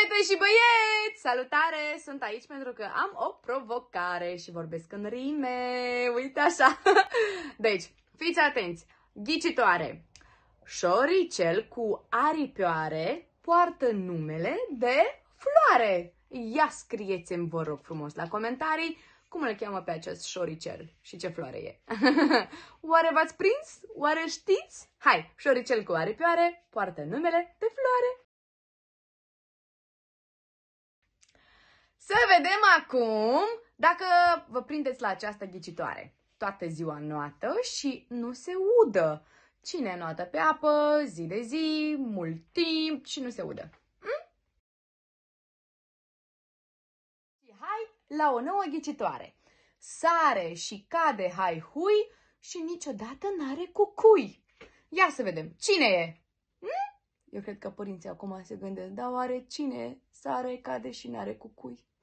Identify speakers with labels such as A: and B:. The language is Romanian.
A: Fete și băieți, salutare! Sunt aici pentru că am o provocare și vorbesc în rime. Uite așa! Deci, fiți atenți! Ghicitoare! Șoricel cu aripioare poartă numele de floare. Ia scrieți-mi, vă rog frumos, la comentarii cum îl cheamă pe acest șoricel și ce floare e. Oare v-ați prins? Oare știți? Hai, șoricel cu aripioare poartă numele de floare. Să vedem acum dacă vă prindeți la această ghicitoare. Toată ziua noată și nu se udă. Cine noată pe apă, zi de zi, mult timp și nu se udă? Hm? Hai la o nouă ghicitoare. Sare și cade hai hui și niciodată n-are cucui. Ia să vedem, cine e? Hm? Eu cred că părinții acum se gândesc, dar oare cine sare, cade și n-are cucui?